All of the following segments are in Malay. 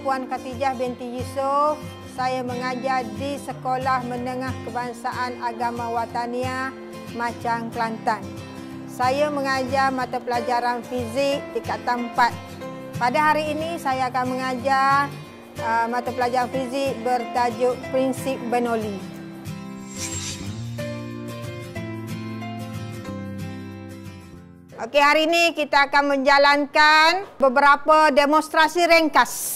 Puan Khatijah binti Yusof. Saya mengajar di Sekolah Menengah Kebangsaan Agama Watania Macang Kelantan. Saya mengajar mata pelajaran fizik di tingkatan 4. Pada hari ini saya akan mengajar uh, mata pelajaran fizik bertajuk Prinsip Bernoulli. Okey, hari ini kita akan menjalankan beberapa demonstrasi ringkas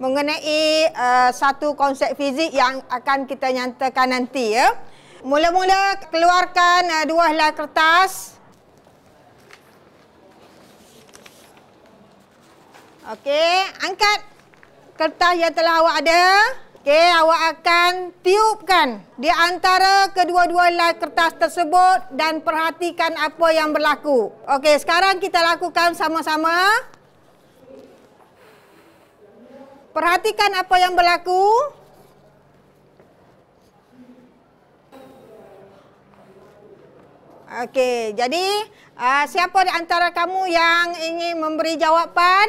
mengenai uh, satu konsep fizik yang akan kita nyatakan nanti ya. Mula-mula keluarkan uh, dua helai kertas. Okey, angkat kertas yang telah awak ada. Okey, awak akan tiupkan di antara kedua-dua helai kertas tersebut dan perhatikan apa yang berlaku. Okey, sekarang kita lakukan sama-sama. Perhatikan apa yang berlaku. Okey, jadi uh, siapa di antara kamu yang ingin memberi jawapan?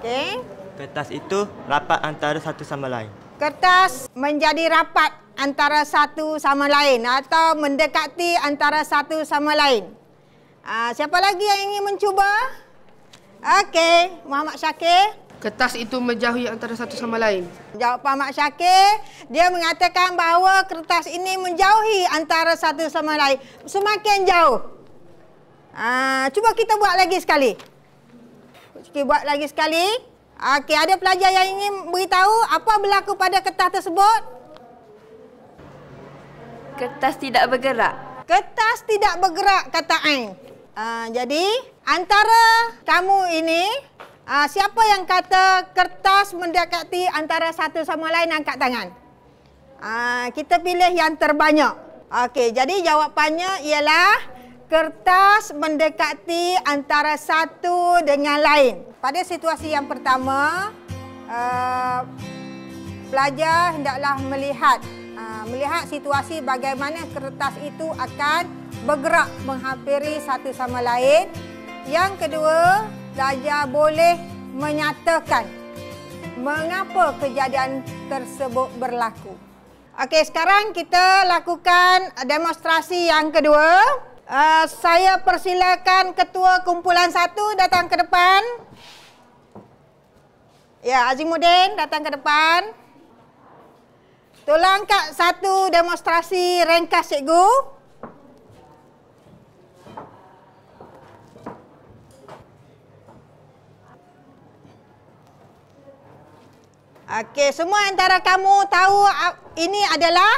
Okey. Kertas itu rapat antara satu sama lain. Kertas menjadi rapat antara satu sama lain atau mendekati antara satu sama lain. Uh, siapa lagi yang ingin mencuba? Okey, Muhammad Syakir kertas itu menjauhi antara satu sama lain? Jawapan Mak Syakir, dia mengatakan bahawa kertas ini menjauhi antara satu sama lain. Semakin jauh. Aa, ah, cuba kita buat lagi sekali. Okey, buat lagi sekali. Okey, ada pelajar yang ingin beritahu apa berlaku pada kertas tersebut? Kertas tidak bergerak. Kertas tidak bergerak, kata Ain. Uh, jadi, antara kamu ini Uh, siapa yang kata kertas mendekati antara satu sama lain angkat tangan. Uh, kita pilih yang terbanyak. Okey, jadi jawapannya ialah kertas mendekati antara satu dengan lain. Pada situasi yang pertama, uh, pelajar hendaklah melihat uh, melihat situasi bagaimana kertas itu akan bergerak menghampiri satu sama lain. Yang kedua, saja boleh menyatakan mengapa kejadian tersebut berlaku. Okey, sekarang kita lakukan demonstrasi yang kedua. Uh, saya persilakan ketua kumpulan satu datang ke depan. Ya, Azimuddin datang ke depan. Tolong kak satu demonstrasi ringkas cikgu. Cikgu. Okey, semua antara kamu tahu ah, ini adalah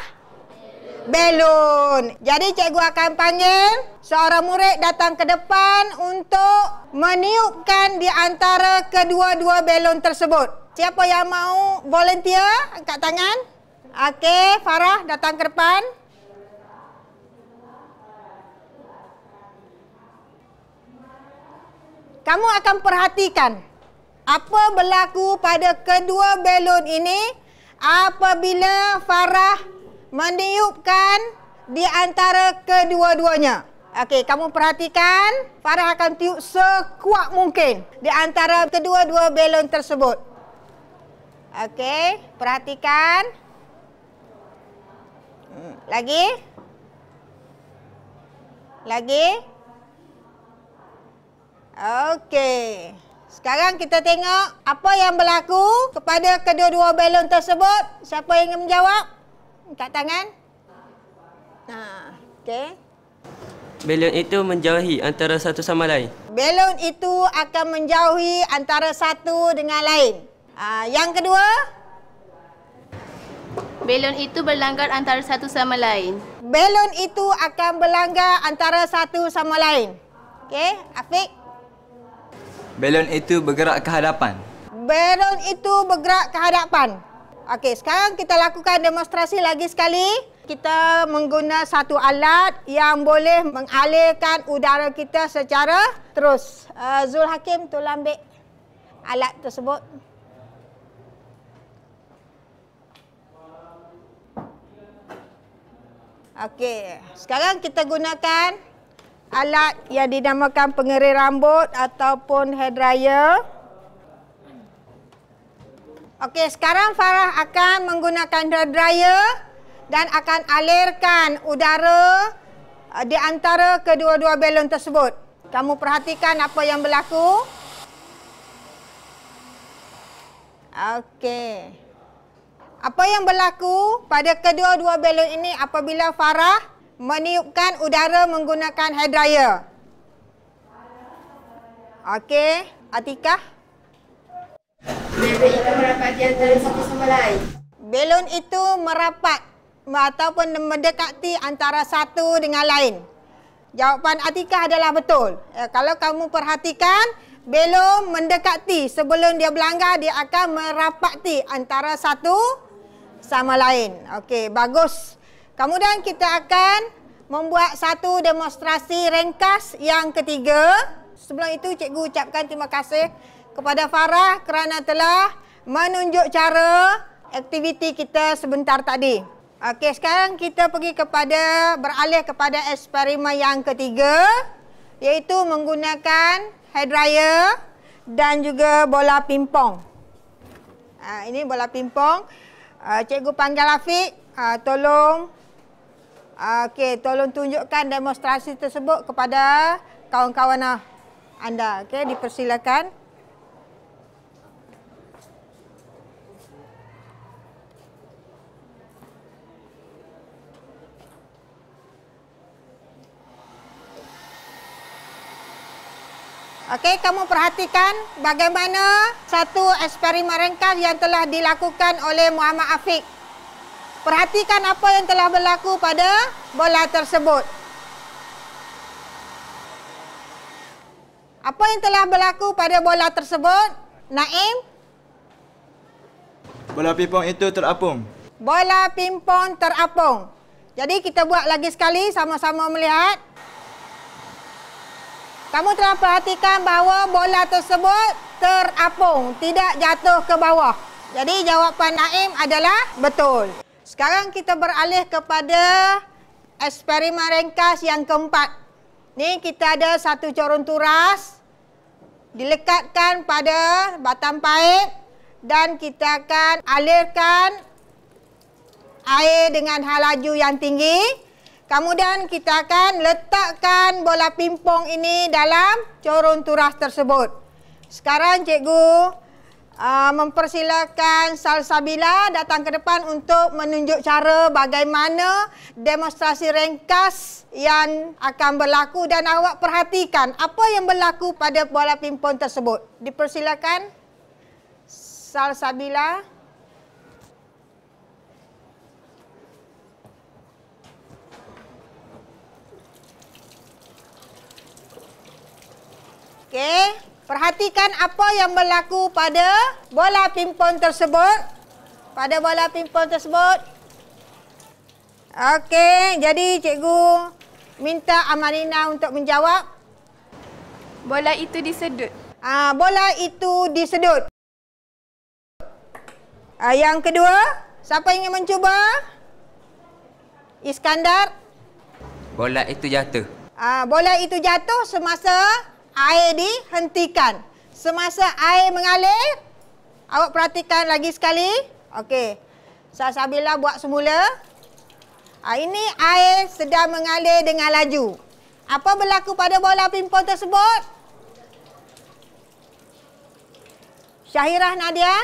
balon. Jadi cikgu akan panggil seorang murid datang ke depan untuk meniupkan di antara kedua-dua balon tersebut. Siapa yang mau volunteer angkat tangan? Okey, Farah datang ke depan. Kamu akan perhatikan apa berlaku pada kedua balon ini apabila Farah meniupkan di antara kedua-duanya. Okey, kamu perhatikan. Farah akan tiup sekuat mungkin di antara kedua-dua balon tersebut. Okey, perhatikan. Hmm, lagi. Lagi. Okey. Sekarang kita tengok apa yang berlaku kepada kedua-dua balon tersebut. Siapa yang ingin menjawab? Angkat tangan. Nah, ha, okey. Balon itu menjauhi antara satu sama lain. Balon itu akan menjauhi antara satu dengan lain. Aa, ha, yang kedua? Balon itu berlanggar antara satu sama lain. Balon itu akan berlanggar antara satu sama lain. Okey, Afiq. Balon itu bergerak ke hadapan. Balon itu bergerak ke hadapan. Okey, sekarang kita lakukan demonstrasi lagi sekali. Kita menggunakan satu alat yang boleh mengalirkan udara kita secara terus. Uh, Zul Hakim, tolong ambil alat tersebut. Okey, sekarang kita gunakan alat yang dinamakan pengeri rambut ataupun hair dryer. Okey, sekarang Farah akan menggunakan hair dryer dan akan alirkan udara eh, di antara kedua-dua belon tersebut. Kamu perhatikan apa yang berlaku. Okey. Apa yang berlaku pada kedua-dua belon ini apabila Farah meniupkan udara menggunakan hair dryer? Okey, Atika. Balon itu merapat di antara satu sama lain. Balon itu merapat ataupun mendekati antara satu dengan lain. Jawapan Atika adalah betul. Ya, kalau kamu perhatikan, belum mendekati sebelum dia berlanggar, dia akan merapati antara satu sama lain. Okey, bagus. Kemudian kita akan membuat satu demonstrasi ringkas yang ketiga. Sebelum itu cikgu ucapkan terima kasih kepada Farah kerana telah menunjuk cara aktiviti kita sebentar tadi. Okey, sekarang kita pergi kepada beralih kepada eksperimen yang ketiga iaitu menggunakan hair dryer dan juga bola pingpong. Ah ini bola pingpong. Ah, cikgu panggil Afiq, ah, tolong Okey, tolong tunjukkan demonstrasi tersebut kepada kawan-kawan ah, anda. Okey, dipersilakan. Okey, kamu perhatikan bagaimana satu eksperimen ringkas yang telah dilakukan oleh Muhammad Afiq. Perhatikan apa yang telah berlaku pada bola tersebut. Apa yang telah berlaku pada bola tersebut? Naim? Bola pimpong itu terapung. Bola pimpong terapung. Jadi kita buat lagi sekali sama-sama melihat. Kamu telah perhatikan bahawa bola tersebut terapung. Tidak jatuh ke bawah. Jadi jawapan Naim adalah betul. Sekarang kita beralih kepada eksperimen ringkas yang keempat. Ni kita ada satu corun turas dilekatkan pada batang pahit dan kita akan alirkan air dengan halaju yang tinggi. Kemudian kita akan letakkan bola pimpong ini dalam corun turas tersebut. Sekarang cikgu, uh, mempersilakan Salsabila datang ke depan untuk menunjuk cara bagaimana demonstrasi ringkas yang akan berlaku dan awak perhatikan apa yang berlaku pada bola pingpong tersebut. Dipersilakan Salsabila. Okay. Perhatikan apa yang berlaku pada bola pingpong tersebut. Pada bola pingpong tersebut. Okey, jadi cikgu minta Amalina untuk menjawab. Bola itu disedut. Ah, ha, bola itu disedut. Ha, yang kedua, siapa ingin mencuba? Iskandar. Bola itu jatuh. Ah, ha, bola itu jatuh semasa air dihentikan. Semasa air mengalir, awak perhatikan lagi sekali. Okey. Saya Sasabila buat semula. Ha, ini air sedang mengalir dengan laju. Apa berlaku pada bola pingpong tersebut? Syahirah Nadia?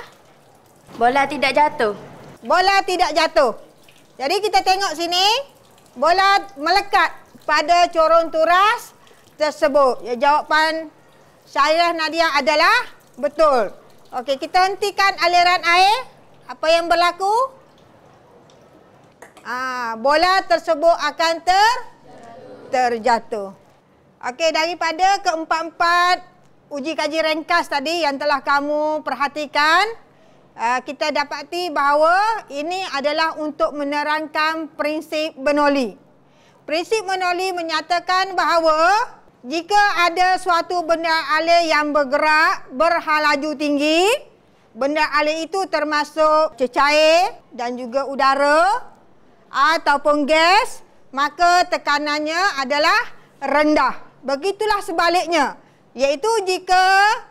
Bola tidak jatuh. Bola tidak jatuh. Jadi kita tengok sini. Bola melekat pada corong turas tersebut. Ya, jawapan saya Nadia adalah betul. Okey, kita hentikan aliran air. Apa yang berlaku? Ah, bola tersebut akan ter terjatuh. Okey, daripada keempat-empat uji kaji ringkas tadi yang telah kamu perhatikan, ah, kita dapati bahawa ini adalah untuk menerangkan prinsip Bernoulli. Prinsip Bernoulli menyatakan bahawa jika ada suatu benda alih yang bergerak berhalaju tinggi, benda alih itu termasuk cecair dan juga udara ataupun gas, maka tekanannya adalah rendah. Begitulah sebaliknya, iaitu jika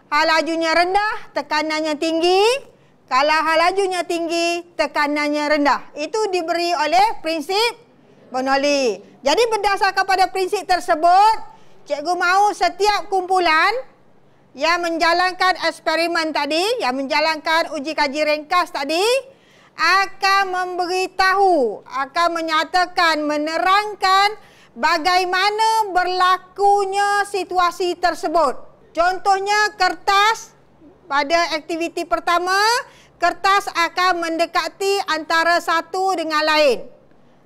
halajunya rendah, tekanannya tinggi. Kalau halajunya tinggi, tekanannya rendah. Itu diberi oleh prinsip Bernoulli. Jadi berdasarkan pada prinsip tersebut, cikgu mahu setiap kumpulan yang menjalankan eksperimen tadi, yang menjalankan uji kaji ringkas tadi, akan memberitahu, akan menyatakan, menerangkan bagaimana berlakunya situasi tersebut. Contohnya kertas pada aktiviti pertama, kertas akan mendekati antara satu dengan lain.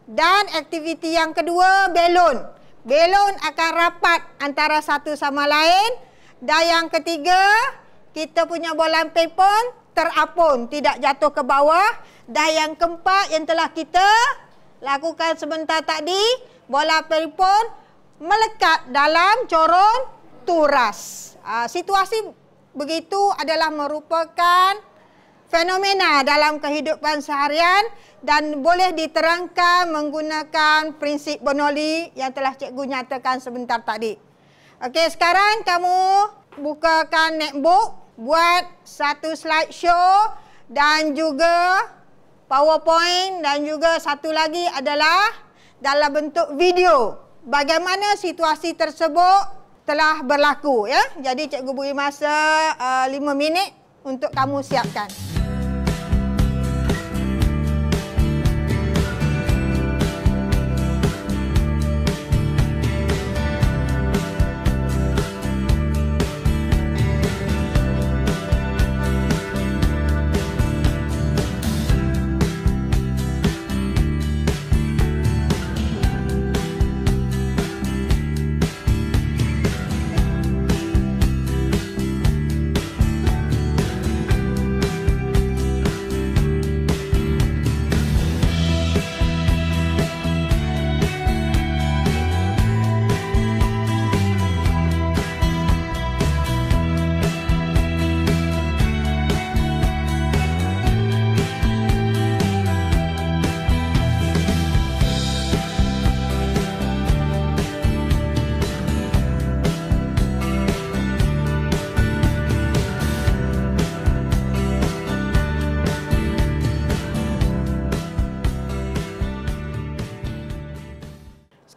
Dan aktiviti yang kedua, belon belon akan rapat antara satu sama lain. Dan yang ketiga, kita punya bolan pepon terapun, tidak jatuh ke bawah. Dan yang keempat yang telah kita lakukan sebentar tadi, bola pepon melekat dalam corong turas. Ah, situasi begitu adalah merupakan fenomena dalam kehidupan seharian dan boleh diterangkan menggunakan prinsip Bernoulli yang telah cikgu nyatakan sebentar tadi. Okey, sekarang kamu bukakan netbook, buat satu slide show dan juga PowerPoint dan juga satu lagi adalah dalam bentuk video bagaimana situasi tersebut telah berlaku ya. Jadi cikgu beri masa uh, eh, 5 minit untuk kamu siapkan.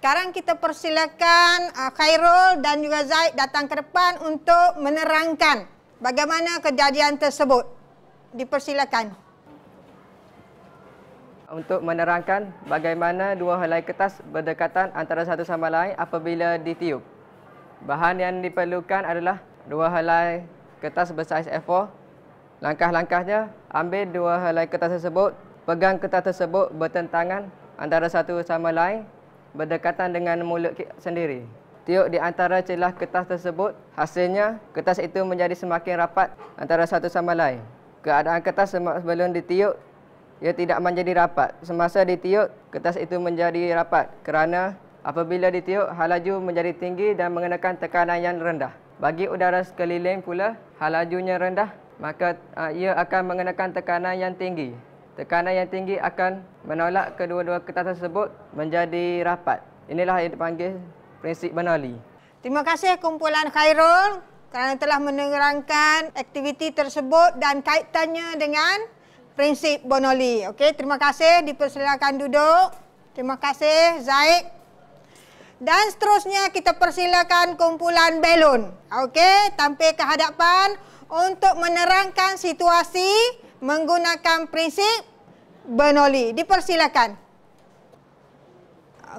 sekarang kita persilakan uh, Khairul dan juga Zaid datang ke depan untuk menerangkan bagaimana kejadian tersebut. Dipersilakan. Untuk menerangkan bagaimana dua helai kertas berdekatan antara satu sama lain apabila ditiup. Bahan yang diperlukan adalah dua helai kertas bersaiz A4. Langkah-langkahnya, ambil dua helai kertas tersebut, pegang kertas tersebut bertentangan antara satu sama lain berdekatan dengan mulut sendiri. Tiup di antara celah kertas tersebut, hasilnya kertas itu menjadi semakin rapat antara satu sama lain. Keadaan kertas sebelum ditiup, ia tidak menjadi rapat. Semasa ditiup, kertas itu menjadi rapat kerana apabila ditiup, halaju menjadi tinggi dan mengenakan tekanan yang rendah. Bagi udara sekeliling pula, halajunya rendah, maka uh, ia akan mengenakan tekanan yang tinggi. Tekanan yang tinggi akan menolak kedua-dua kertas tersebut menjadi rapat. Inilah yang dipanggil prinsip Bernoulli. Terima kasih kumpulan Khairul kerana telah menerangkan aktiviti tersebut dan kaitannya dengan prinsip Bernoulli. Okey, terima kasih dipersilakan duduk. Terima kasih Zaid. Dan seterusnya kita persilakan kumpulan Belun. Okey, tampil ke hadapan untuk menerangkan situasi menggunakan prinsip Bernoulli. Dipersilakan.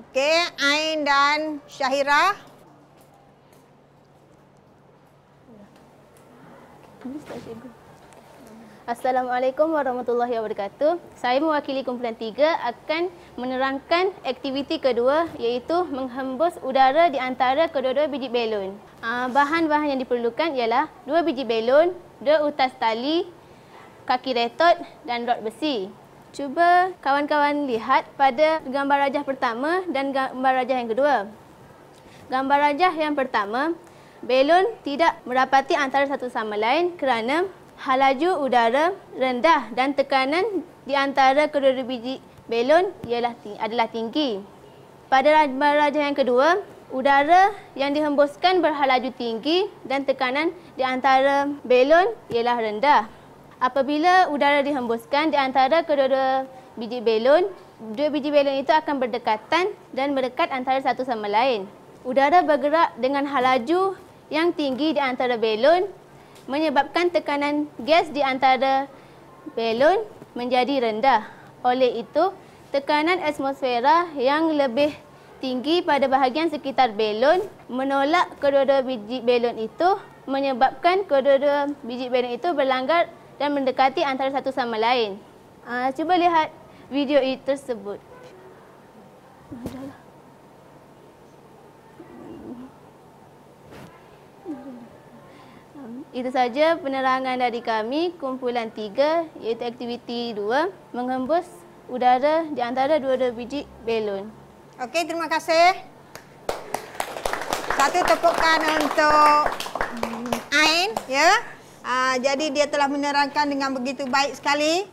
Okey, Ain dan Syahira. Assalamualaikum warahmatullahi wabarakatuh. Saya mewakili kumpulan tiga akan menerangkan aktiviti kedua iaitu menghembus udara di antara kedua-dua biji belon. Ah, bahan-bahan yang diperlukan ialah dua biji belon, dua utas tali, kaki retot dan rod besi. Cuba kawan-kawan lihat pada gambar rajah pertama dan gambar rajah yang kedua. Gambar rajah yang pertama, belon tidak merapati antara satu sama lain kerana halaju udara rendah dan tekanan di antara kedua-dua biji belon ialah ting adalah tinggi. Pada gambar rajah yang kedua, udara yang dihembuskan berhalaju tinggi dan tekanan di antara belon ialah rendah. Apabila udara dihembuskan di antara kedua-dua biji belon, dua biji belon itu akan berdekatan dan berdekat antara satu sama lain. Udara bergerak dengan halaju yang tinggi di antara belon menyebabkan tekanan gas di antara belon menjadi rendah. Oleh itu, tekanan atmosfera yang lebih tinggi pada bahagian sekitar belon menolak kedua-dua biji belon itu menyebabkan kedua-dua biji belon itu berlanggar dan mendekati antara satu sama lain. Uh, cuba lihat video itu tersebut. Itu saja penerangan dari kami, kumpulan tiga, iaitu aktiviti dua, menghembus udara di antara dua-dua biji belon. Okey, terima kasih. Satu tepukan untuk Ain, ya. Yeah. Aa, ah, jadi dia telah menerangkan dengan begitu baik sekali.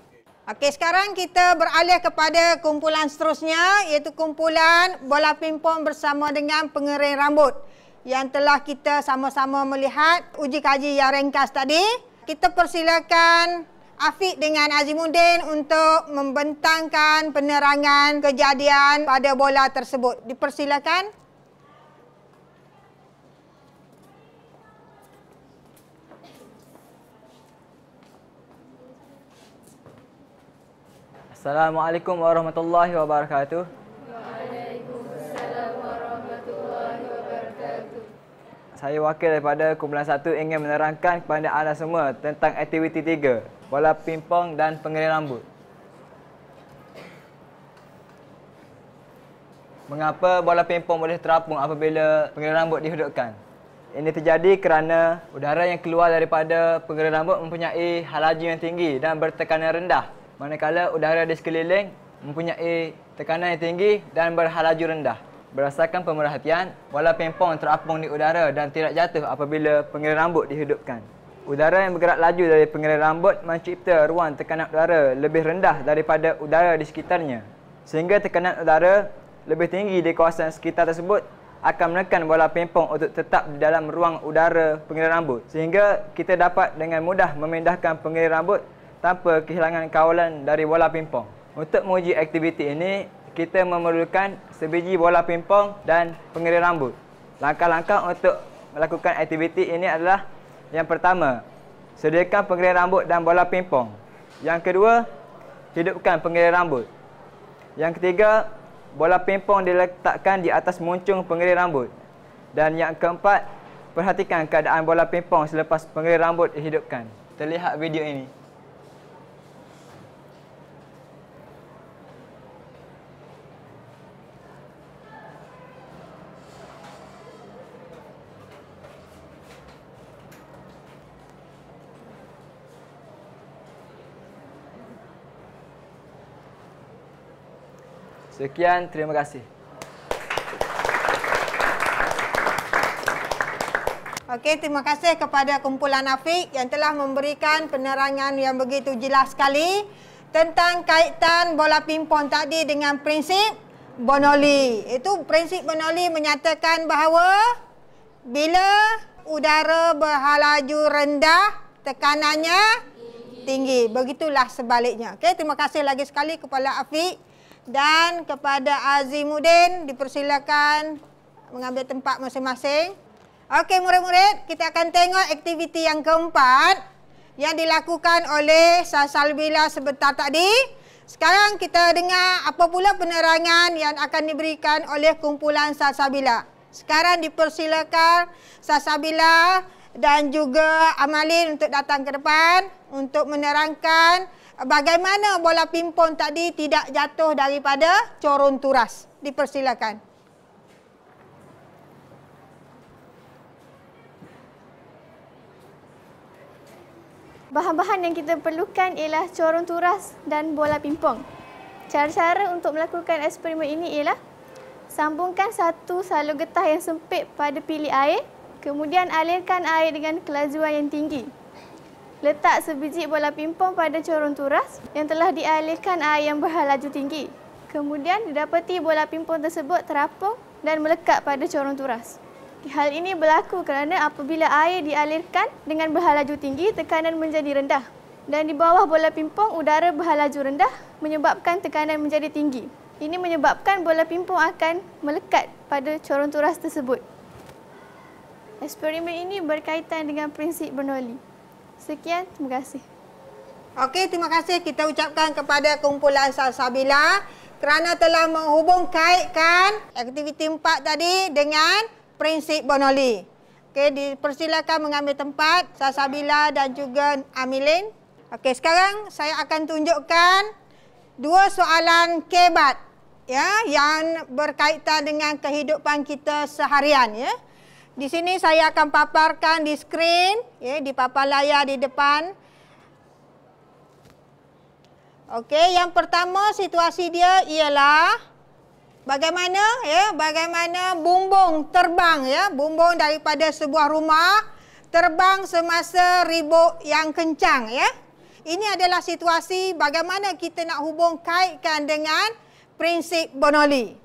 Okey, sekarang kita beralih kepada kumpulan seterusnya iaitu kumpulan bola pingpong bersama dengan pengering rambut yang telah kita sama-sama melihat uji kaji yang ringkas tadi. Kita persilakan Afiq dengan Azimuddin untuk membentangkan penerangan kejadian pada bola tersebut. Dipersilakan. Assalamualaikum warahmatullahi wabarakatuh. Waalaikumsalam warahmatullahi wabarakatuh. Saya wakil daripada Kumpulan 1 ingin menerangkan kepada anda semua tentang aktiviti 3, bola pingpong dan pengering rambut. Mengapa bola pingpong boleh terapung apabila pengering rambut dihidupkan? Ini terjadi kerana udara yang keluar daripada pengering rambut mempunyai halaju yang tinggi dan bertekanan rendah manakala udara di sekeliling mempunyai tekanan yang tinggi dan berhalaju rendah. Berdasarkan pemerhatian, bola pingpong terapung di udara dan tidak jatuh apabila pengiring rambut dihidupkan. Udara yang bergerak laju dari pengiring rambut mencipta ruang tekanan udara lebih rendah daripada udara di sekitarnya. Sehingga tekanan udara lebih tinggi di kawasan sekitar tersebut akan menekan bola pingpong untuk tetap di dalam ruang udara pengiring rambut. Sehingga kita dapat dengan mudah memindahkan pengiring rambut tanpa kehilangan kawalan dari bola pimpong. Untuk menguji aktiviti ini, kita memerlukan sebiji bola pimpong dan pengering rambut. Langkah-langkah untuk melakukan aktiviti ini adalah yang pertama, sediakan pengering rambut dan bola pimpong. Yang kedua, hidupkan pengering rambut. Yang ketiga, bola pimpong diletakkan di atas muncung pengering rambut. Dan yang keempat, perhatikan keadaan bola pimpong selepas pengering rambut dihidupkan. Terlihat video ini. Sekian, terima kasih. Okey, terima kasih kepada kumpulan Afiq yang telah memberikan penerangan yang begitu jelas sekali tentang kaitan bola pingpong tadi dengan prinsip Bonoli. Itu prinsip Bonoli menyatakan bahawa bila udara berhalaju rendah, tekanannya tinggi. Begitulah sebaliknya. Okey, terima kasih lagi sekali kepada Afiq dan kepada Azimuddin dipersilakan mengambil tempat masing-masing. Okey murid-murid, kita akan tengok aktiviti yang keempat yang dilakukan oleh Sasalbila sebentar tadi. Sekarang kita dengar apa pula penerangan yang akan diberikan oleh kumpulan Sasabila. Sekarang dipersilakan Sasabila dan juga Amalin untuk datang ke depan untuk menerangkan bagaimana bola pimpong tadi tidak jatuh daripada corun turas. Dipersilakan. Bahan-bahan yang kita perlukan ialah corun turas dan bola pimpong. Cara-cara untuk melakukan eksperimen ini ialah sambungkan satu salur getah yang sempit pada pilih air, kemudian alirkan air dengan kelajuan yang tinggi. Letak sebiji bola pimpong pada corong turas yang telah dialihkan air yang berhalaju tinggi. Kemudian didapati bola pimpong tersebut terapung dan melekat pada corong turas. Hal ini berlaku kerana apabila air dialirkan dengan berhalaju tinggi, tekanan menjadi rendah. Dan di bawah bola pimpong udara berhalaju rendah menyebabkan tekanan menjadi tinggi. Ini menyebabkan bola pimpong akan melekat pada corong turas tersebut. Eksperimen ini berkaitan dengan prinsip Bernoulli. Sekian, terima kasih. Okey, terima kasih kita ucapkan kepada kumpulan Salsabila kerana telah menghubung kaitkan aktiviti empat tadi dengan prinsip Bonoli. Okey, dipersilakan mengambil tempat Salsabila dan juga Amilin. Okey, sekarang saya akan tunjukkan dua soalan kebat ya yang berkaitan dengan kehidupan kita seharian ya. Di sini saya akan paparkan di skrin, ya, di papan layar di depan. Okey, yang pertama situasi dia ialah bagaimana ya, bagaimana bumbung terbang ya, bumbung daripada sebuah rumah terbang semasa ribut yang kencang ya. Ini adalah situasi bagaimana kita nak hubung kaitkan dengan prinsip Bernoulli.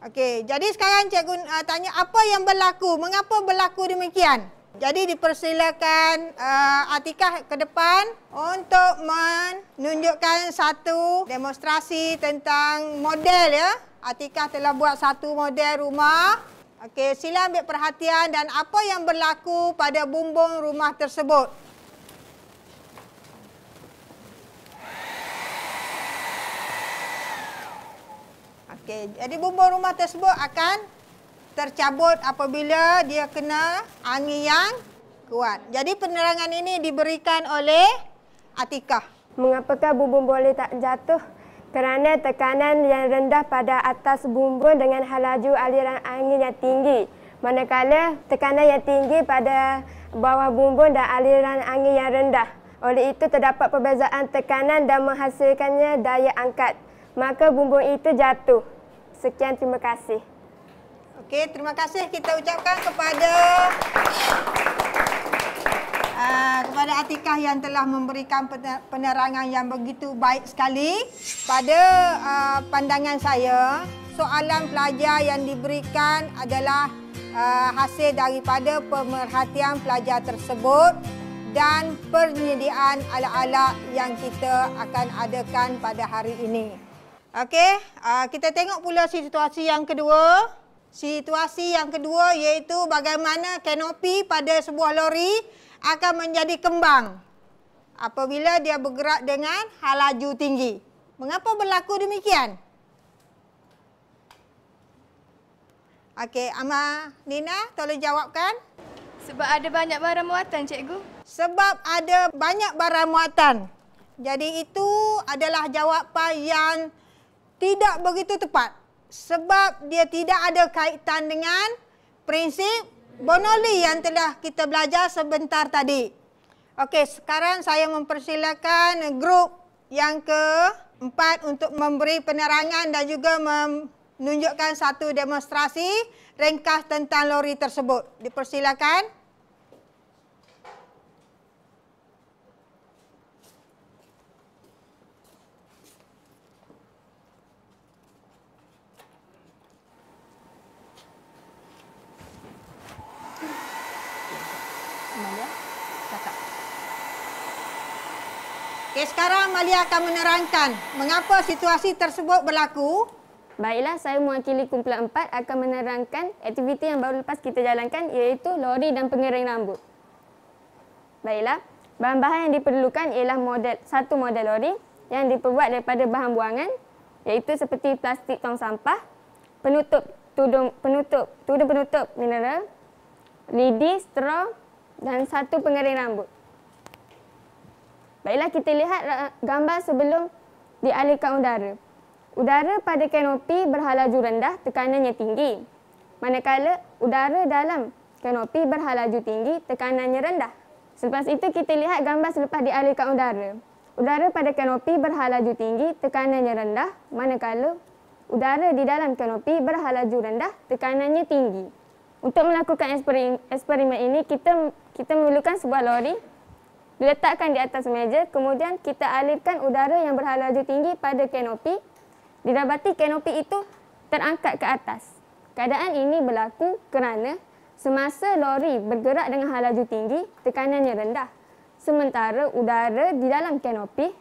Okey, jadi sekarang cikgu uh, tanya apa yang berlaku? Mengapa berlaku demikian? Jadi dipersilakan uh, Atikah ke depan untuk menunjukkan satu demonstrasi tentang model ya. Atika telah buat satu model rumah. Okey, sila ambil perhatian dan apa yang berlaku pada bumbung rumah tersebut. Okey, jadi bumbung rumah tersebut akan tercabut apabila dia kena angin yang kuat. Jadi penerangan ini diberikan oleh Atika. Mengapakah bumbung boleh tak jatuh? Kerana tekanan yang rendah pada atas bumbung dengan halaju aliran angin yang tinggi. Manakala tekanan yang tinggi pada bawah bumbung dan aliran angin yang rendah. Oleh itu terdapat perbezaan tekanan dan menghasilkannya daya angkat maka bumbung itu jatuh. Sekian terima kasih. Okey, terima kasih kita ucapkan kepada uh, kepada Atikah yang telah memberikan penerangan yang begitu baik sekali pada uh, pandangan saya, soalan pelajar yang diberikan adalah uh, hasil daripada pemerhatian pelajar tersebut dan penyediaan alat-alat yang kita akan adakan pada hari ini. Okey, uh, kita tengok pula situasi yang kedua. Situasi yang kedua iaitu bagaimana kanopi pada sebuah lori akan menjadi kembang apabila dia bergerak dengan halaju tinggi. Mengapa berlaku demikian? Okey, Amma Nina tolong jawabkan. Sebab ada banyak barang muatan, cikgu. Sebab ada banyak barang muatan. Jadi itu adalah jawapan yang tidak begitu tepat sebab dia tidak ada kaitan dengan prinsip Bonoli yang telah kita belajar sebentar tadi. Okey, sekarang saya mempersilakan grup yang keempat untuk memberi penerangan dan juga menunjukkan satu demonstrasi ringkas tentang lori tersebut. Dipersilakan. Okay, sekarang Malia akan menerangkan mengapa situasi tersebut berlaku. Baiklah, saya mewakili kumpulan empat akan menerangkan aktiviti yang baru lepas kita jalankan iaitu lori dan pengering rambut. Baiklah, bahan-bahan yang diperlukan ialah model satu model lori yang diperbuat daripada bahan buangan iaitu seperti plastik tong sampah, penutup tudung penutup tudung penutup mineral, lidi, straw dan satu pengering rambut. Baiklah kita lihat eh, gambar sebelum dialihkan udara. Udara pada kanopi berhalaju rendah, tekanannya tinggi. Manakala udara dalam kanopi berhalaju tinggi, tekanannya rendah. Selepas itu kita lihat gambar selepas dialihkan udara. Udara pada kanopi berhalaju tinggi, tekanannya rendah. Manakala udara di dalam kanopi berhalaju rendah, tekanannya tinggi. Untuk melakukan eksperimen ini, kita kita memerlukan sebuah lori diletakkan di atas meja, kemudian kita alirkan udara yang berhalaju tinggi pada kanopi. Didapati kanopi itu terangkat ke atas. Keadaan ini berlaku kerana semasa lori bergerak dengan halaju tinggi, tekanannya rendah. Sementara udara di dalam kanopi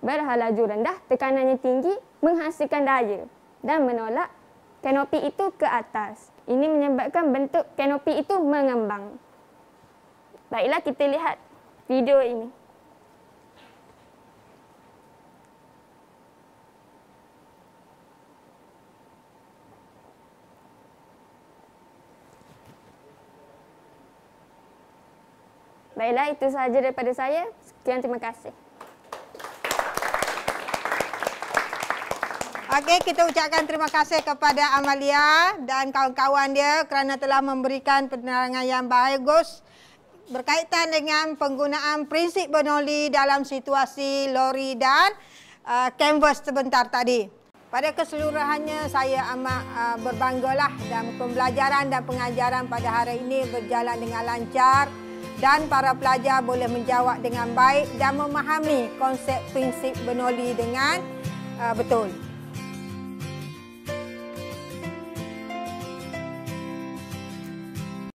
berhalaju rendah, tekanannya tinggi menghasilkan daya dan menolak kanopi itu ke atas. Ini menyebabkan bentuk kanopi itu mengembang. Baiklah kita lihat video ini. Baiklah, itu sahaja daripada saya. Sekian terima kasih. Okey, kita ucapkan terima kasih kepada Amalia dan kawan-kawan dia kerana telah memberikan penerangan yang bagus berkaitan dengan penggunaan prinsip Bernoulli dalam situasi lori dan uh, kanvas uh, sebentar tadi. Pada keseluruhannya saya amat uh, berbanggalah dan pembelajaran dan pengajaran pada hari ini berjalan dengan lancar dan para pelajar boleh menjawab dengan baik dan memahami konsep prinsip Bernoulli dengan uh, betul.